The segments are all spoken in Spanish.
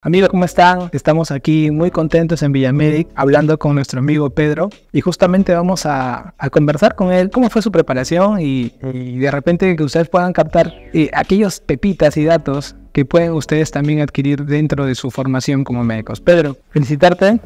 Amigos, ¿cómo están? Estamos aquí muy contentos en Villamedic hablando con nuestro amigo Pedro y justamente vamos a, conversar con él cómo fue su preparación y, de repente que ustedes puedan captar eh, aquellos pepitas y datos que pueden ustedes también adquirir dentro de su formación como médicos. Pedro, felicitarte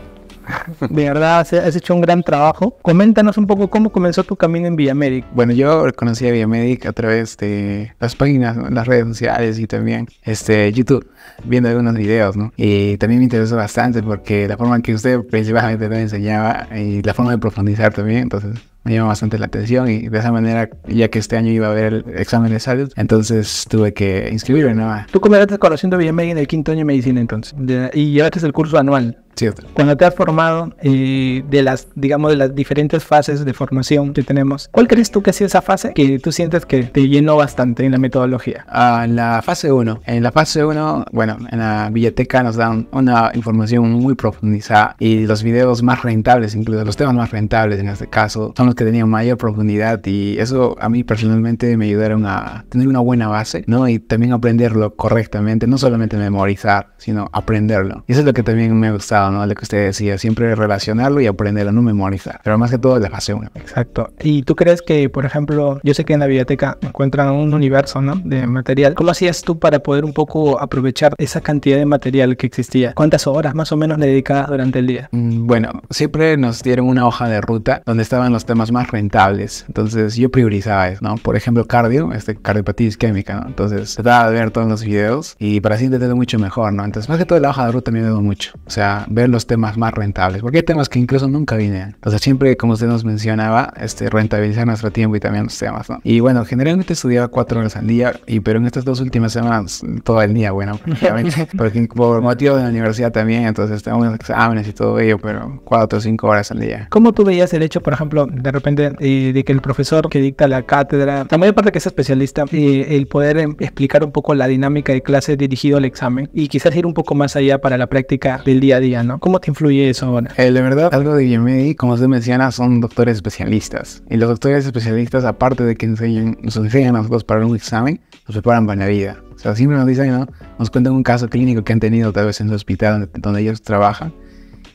De verdad, has hecho un gran trabajo. Coméntanos un poco cómo comenzó tu camino en Villamedic. Bueno, yo conocí a Villamedic a través de las páginas, las redes sociales y también este, YouTube, viendo algunos videos, ¿no? Y también me interesó bastante porque la forma en que usted principalmente pues, nos enseñaba y la forma de profundizar también, entonces me llamó bastante la atención y de esa manera, ya que este año iba a haber el examen de salud, entonces tuve que inscribirme ¿no? Tú comenzaste conociendo BMI en el quinto año de medicina entonces y llevaste el curso anual. Cierto. Cuando te has formado eh, de las, digamos, de las diferentes fases de formación que tenemos, ¿cuál crees tú que ha sido esa fase que tú sientes que te llenó bastante en la metodología? Ah, en la fase 1. En la fase 1, bueno, en la biblioteca nos dan una información muy profundizada y los videos más rentables, incluso los temas más rentables en este caso, son los que tenían mayor profundidad y eso a mí personalmente me ayudaron a tener una buena base, ¿no? Y también aprenderlo correctamente, no solamente memorizar, sino aprenderlo. Y eso es lo que también me ha gustado, ¿no? Lo que usted decía, siempre relacionarlo y aprenderlo, no memorizar, pero más que todo la base una. Exacto. ¿Y tú crees que, por ejemplo, yo sé que en la biblioteca encuentran un universo, ¿no? De material. ¿Cómo hacías tú para poder un poco aprovechar esa cantidad de material que existía? ¿Cuántas horas más o menos le dedicabas durante el día? Mm, bueno, siempre nos dieron una hoja de ruta donde estaban los temas más rentables. Entonces yo priorizaba eso, ¿no? Por ejemplo, cardio, este cardiopatía isquémica, ¿no? Entonces trataba de ver todos los videos y para así entenderlo mucho mejor, ¿no? Entonces, más que todo la hoja de ruta me ayudó mucho. O sea, ver los temas más rentables, porque hay temas que incluso nunca vienen. O sea, siempre, como usted nos mencionaba, este, rentabilizar nuestro tiempo y también los temas, ¿no? Y bueno, generalmente estudiaba cuatro horas al día, y pero en estas dos últimas semanas, todo el día, bueno, porque por motivo de la universidad también, entonces tengo unos exámenes y todo ello, pero cuatro o cinco horas al día. ¿Cómo tú veías el hecho, por ejemplo, de de repente de que el profesor que dicta la cátedra, también aparte parte que es especialista, y el poder em, explicar un poco la dinámica de clase dirigido al examen y quizás ir un poco más allá para la práctica del día a día, ¿no? ¿Cómo te influye eso ahora? Eh, verdad, algo de IMEI, como se menciona, son doctores especialistas. Y los doctores especialistas, aparte de que nos enseñan a nosotros para un examen, nos preparan para la vida. O sea, siempre nos dicen, ¿no? Nos cuentan un caso clínico que han tenido tal vez en su hospital donde, donde ellos trabajan.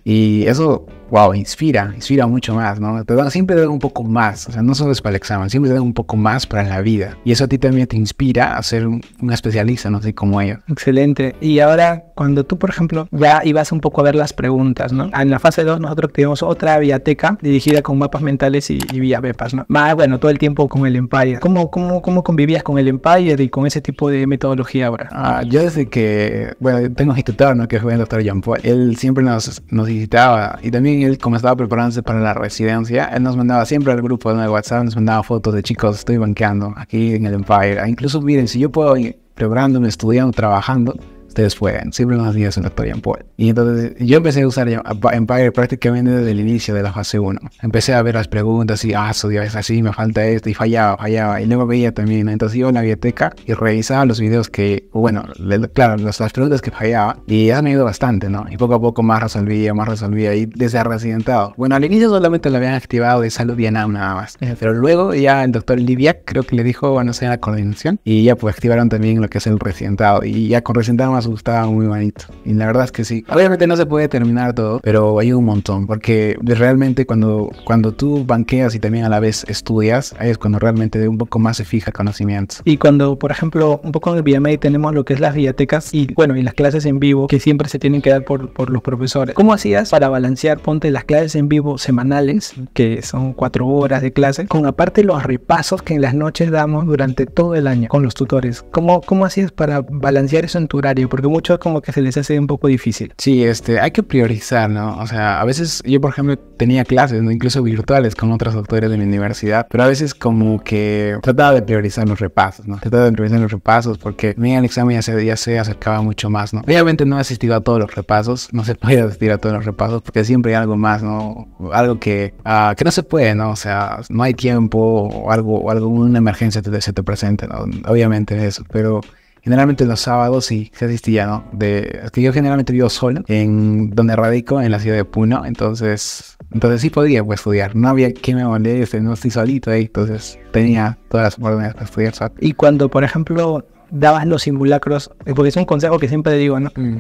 Y eso wow, inspira, inspira mucho más, ¿no? siempre te dan un poco más, o sea, no solo es para el examen, siempre te dan un poco más para la vida. Y eso a ti también te inspira a ser un, especialista, no sé, como ellos. Excelente. Y ahora, cuando tú, por ejemplo, ya ibas un poco a ver las preguntas, ¿no? En la fase 2 nosotros tenemos otra biblioteca dirigida con mapas mentales y, y vía bepas, ¿no? Más, bueno, todo el tiempo con el Empire. ¿Cómo, cómo, cómo convivías con el Empire y con ese tipo de metodología ahora? Ah, yo desde que, bueno, tengo un ¿no? Que fue el doctor Jean Paul. Él siempre nos, nos visitaba y también él, como estaba preparándose para la residencia, él nos mandaba siempre al grupo de WhatsApp, nos mandaba fotos de chicos, estoy banqueando aquí en el Empire. Ah, incluso, miren, si yo puedo ir preparándome, estudiando, trabajando, ustedes Siempre nos hacía eso en Paul. Y entonces yo empecé a usar em- Empire prácticamente desde el inicio de la fase 1. Empecé a ver las preguntas y, ah, su es así, me falta esto, y fallaba, fallaba. Y luego veía también, entonces iba a la biblioteca y revisaba los videos que, bueno, claro, las, preguntas que fallaba. Y han ido bastante, ¿no? Y poco a poco más resolvía, más resolvía y desde residentado. Bueno, al inicio solamente lo habían activado de salud y nada más. Pero luego ya el doctor Livia, creo que le dijo, bueno, sea la coordinación. Y ya pues activaron también lo que es el residentado. Y ya con residentado más gustaba muy bonito. Y la verdad es que sí. Obviamente no se puede terminar todo, pero hay un montón, porque realmente cuando, cuando tú banqueas y también a la vez estudias, ahí es cuando realmente de un poco más se fija conocimientos conocimiento. Y cuando, por ejemplo, un poco en el BMA tenemos lo que es las bibliotecas y, bueno, y las clases en vivo que siempre se tienen que dar por, por los profesores. ¿Cómo hacías para balancear, ponte, las clases en vivo semanales, que son cuatro horas de clase, con aparte los repasos que en las noches damos durante todo el año con los tutores? ¿Cómo, cómo hacías para balancear eso en tu horario? porque muchos como que se les hace un poco difícil. Sí, este, hay que priorizar, ¿no? O sea, a veces yo, por ejemplo, tenía clases, ¿no? incluso virtuales con otros doctores de mi universidad, pero a veces como que trataba de priorizar los repasos, ¿no? Trataba de priorizar los repasos porque mi el examen ya se, ya se acercaba mucho más, ¿no? Obviamente no he asistido a todos los repasos, no se puede asistir a todos los repasos porque siempre hay algo más, ¿no? Algo que, ah, que no se puede, ¿no? O sea, no hay tiempo o algo, o alguna emergencia te, se te presenta, ¿no? Obviamente eso, pero generalmente los sábados sí se asistía, ¿no? De, es que yo generalmente vivo solo, en donde radico, en la ciudad de Puno, entonces, entonces sí podía pues, estudiar, no había que me moleste, no estoy solito ahí, entonces tenía todas las oportunidades para estudiar. Y cuando, por ejemplo, dabas los simulacros, eh, porque es un consejo que siempre digo, ¿no? Mm.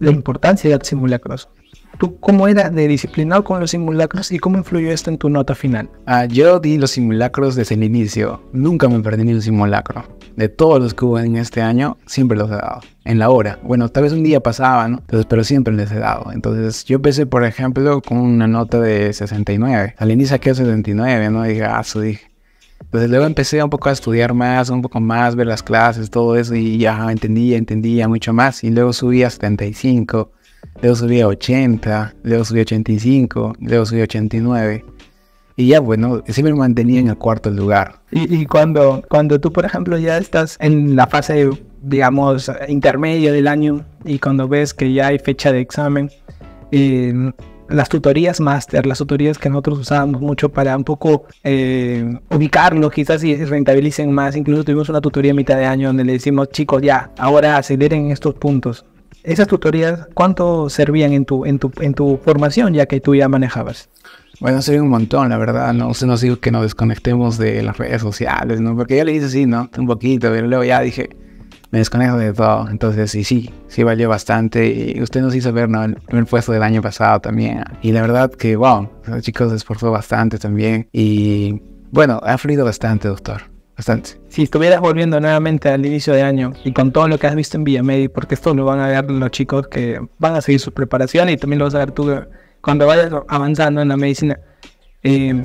La importancia de los simulacros. ¿Tú cómo era de disciplinado con los simulacros y cómo influyó esto en tu nota final? Ah, yo di los simulacros desde el inicio. Nunca me perdí ni un simulacro. De todos los que hubo en este año, siempre los he dado. En la hora. Bueno, tal vez un día pasaba, ¿no? Entonces, pero siempre les he dado. Entonces, yo empecé, por ejemplo, con una nota de 69. Al inicio saqué 79, ¿no? Dije, ah, dije. Entonces luego empecé un poco a estudiar más, un poco más, ver las clases, todo eso y ya entendía, entendía mucho más y luego subí a 75 luego subí a 80, luego subí a 85, luego subí a 89. Y ya, bueno, siempre me mantenía en el cuarto lugar. Y, cuando, cuando tú, por ejemplo, ya estás en la fase, digamos, intermedia del año y cuando ves que ya hay fecha de examen, las tutorías máster, las tutorías que nosotros usábamos mucho para un poco eh, ubicarnos quizás y rentabilicen más. Incluso tuvimos una tutoría a mitad de año donde le decimos, chicos, ya, ahora aceleren estos puntos esas tutorías, ¿cuánto servían en tu, en tu, en tu formación ya que tú ya manejabas? Bueno, servían un montón, la verdad. No se nos dijo que nos desconectemos de las redes sociales, ¿no? Porque yo le hice sí, ¿no? Un poquito, pero luego ya dije, me desconecto de todo. Entonces, sí, sí, sí valió bastante. Y usted nos hizo ver, ¿no? El primer puesto del año pasado también. Y la verdad que, wow, los chicos se esforzó bastante también. Y bueno, ha fluido bastante, doctor. Si estuvieras volviendo nuevamente al inicio de año y con todo lo que has visto en Villamedi, porque esto lo van a ver los chicos que van a seguir su preparación y también lo vas a ver tú eh, cuando vayas avanzando en la medicina, eh,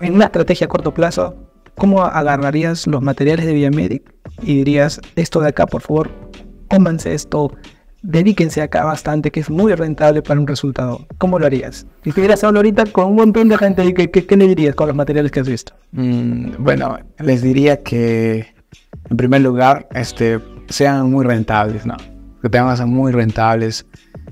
en una estrategia a corto plazo, ¿cómo agarrarías los materiales de Villamedic y dirías, esto de acá, por favor, cómanse esto, dedíquense acá bastante, que es muy rentable para un resultado. ¿Cómo lo harías? Si estuvieras hablando ahorita con un montón de gente, ¿qué, qué, le dirías con los materiales que has visto? Mm, bueno, les diría que, en primer lugar, este, sean muy rentables, ¿no? Que temas ser muy rentables.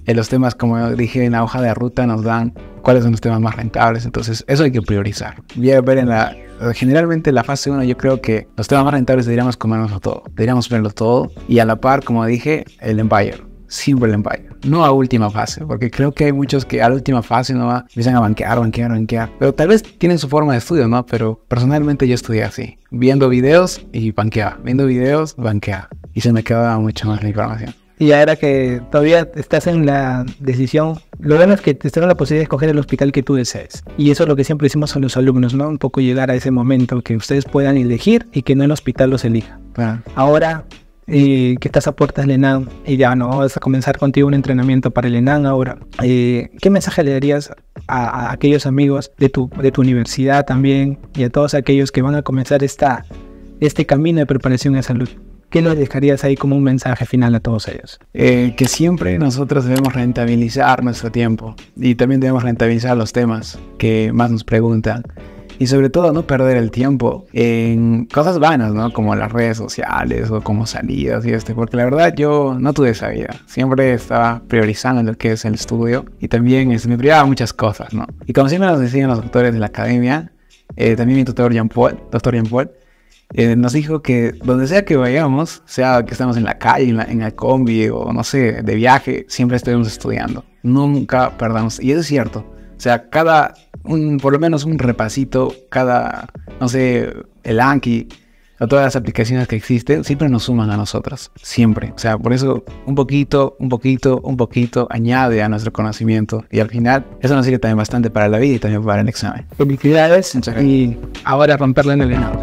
En eh, los temas, como dije, en la hoja de ruta nos dan cuáles son los temas más rentables. Entonces, eso hay que priorizar. Voy a ver en la. Generalmente, en la fase 1, yo creo que los temas más rentables deberíamos comernos todo. Deberíamos verlo todo. Y a la par, como dije, el Empire Simple and No a última fase, porque creo que hay muchos que a la última fase no va, empiezan a banquear, banquear, banquear. Pero tal vez tienen su forma de estudio, ¿no? Pero personalmente yo estudié así, viendo videos y banqueaba, viendo videos, banqueaba. Y se me quedaba mucho más la información. Y ya era que todavía estás en la decisión. Lo bueno es que te en la posibilidad de escoger el hospital que tú desees. Y eso es lo que siempre hicimos a los alumnos, ¿no? Un poco llegar a ese momento que ustedes puedan elegir y que no el hospital los elija. Ahora, que estás a puertas del y ya no vas a comenzar contigo un entrenamiento para el ENAM ahora, eh, ¿qué mensaje le darías a, aquellos amigos de tu, de tu universidad también y a todos aquellos que van a comenzar esta, este camino de preparación en salud? ¿Qué les dejarías ahí como un mensaje final a todos ellos? Eh, que siempre nosotros debemos rentabilizar nuestro tiempo y también debemos rentabilizar los temas que más nos preguntan y sobre todo no perder el tiempo en cosas vanas, ¿no? Como las redes sociales o como salidas y este, porque la verdad yo no tuve esa vida. Siempre estaba priorizando lo que es el estudio y también es este, me privaba muchas cosas, ¿no? Y como siempre nos decían los doctores de la academia, eh, también mi tutor Paul, doctor Jean Paul, eh, nos dijo que donde sea que vayamos, sea que estemos en la calle, en la, combi o no sé, de viaje, siempre estemos estudiando. Nunca perdamos. Y eso es cierto. O sea, cada, un, por lo menos un repasito, cada, no sé, el Anki, o todas las aplicaciones que existen, siempre nos suman a nosotros, siempre. O sea, por eso un poquito, un poquito, un poquito añade a nuestro conocimiento y al final eso nos sirve también bastante para la vida y también para el examen. Felicidades y ahora romperle en el venado.